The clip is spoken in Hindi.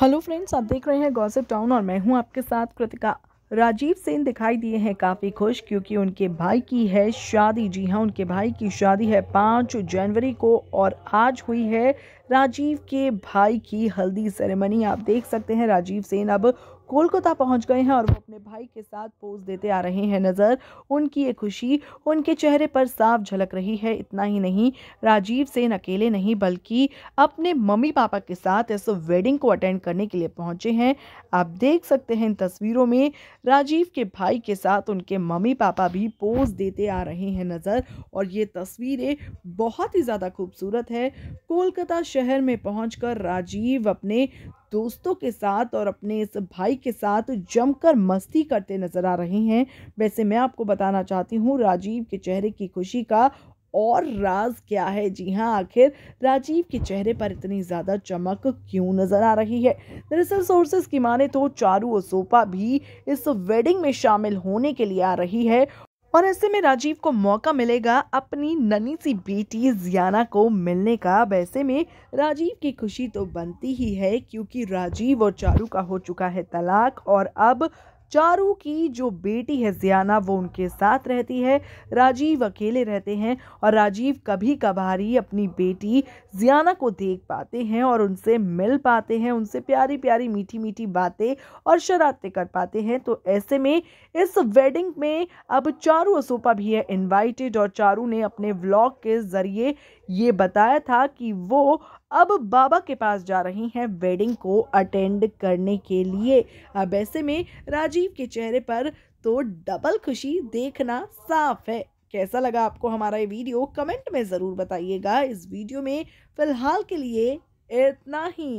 हेलो फ्रेंड्स आप देख रहे हैं गॉसिप टाउन और मैं हूं आपके साथ कृतिका राजीव सेन दिखाई दिए हैं काफ़ी खुश क्योंकि उनके भाई की है शादी जी हाँ उनके भाई की शादी है पाँच जनवरी को और आज हुई है राजीव के भाई की हल्दी सेरेमनी आप देख सकते हैं राजीव सेन अब कोलकाता पहुंच गए हैं और वो अपने भाई के साथ पोज देते आ रहे हैं नज़र उनकी ये खुशी उनके चेहरे पर साफ झलक रही है इतना ही नहीं राजीव सेन अकेले नहीं बल्कि अपने मम्मी पापा के साथ इस वेडिंग को अटेंड करने के लिए पहुंचे हैं आप देख सकते हैं इन तस्वीरों में राजीव के भाई के साथ उनके मम्मी पापा भी पोज देते आ रहे हैं नज़र और ये तस्वीरें बहुत ही ज़्यादा खूबसूरत है कोलकाता शहर में पहुंचकर राजीव अपने दोस्तों के साथ और अपने इस भाई के साथ जमकर मस्ती करते नजर आ रहे हैं वैसे मैं आपको बताना चाहती हूँ राजीव के चेहरे की खुशी का और राज क्या है जी हाँ आखिर राजीव के चेहरे पर इतनी ज़्यादा चमक क्यों नज़र आ रही है दरअसल सोर्सेज की माने तो चारू और सोपा भी इस वेडिंग में शामिल होने के लिए आ रही है और ऐसे में राजीव को मौका मिलेगा अपनी ननी सी बेटी जियाना को मिलने का अब ऐसे में राजीव की खुशी तो बनती ही है क्योंकि राजीव और चारू का हो चुका है तलाक और अब चारू की जो बेटी है जियाना वो उनके साथ रहती है राजीव अकेले रहते हैं और राजीव कभी कभार ही अपनी बेटी जियाना को देख पाते हैं और उनसे मिल पाते हैं उनसे प्यारी प्यारी मीठी मीठी बातें और शरारतें कर पाते हैं तो ऐसे में इस वेडिंग में अब चारू असोपा भी है इनवाइटेड और चारू ने अपने व्लॉग के ज़रिए ये बताया था कि वो अब बाबा के पास जा रही हैं वेडिंग को अटेंड करने के लिए अब ऐसे में राजीव के चेहरे पर तो डबल खुशी देखना साफ है कैसा लगा आपको हमारा ये वीडियो कमेंट में ज़रूर बताइएगा इस वीडियो में फ़िलहाल के लिए इतना ही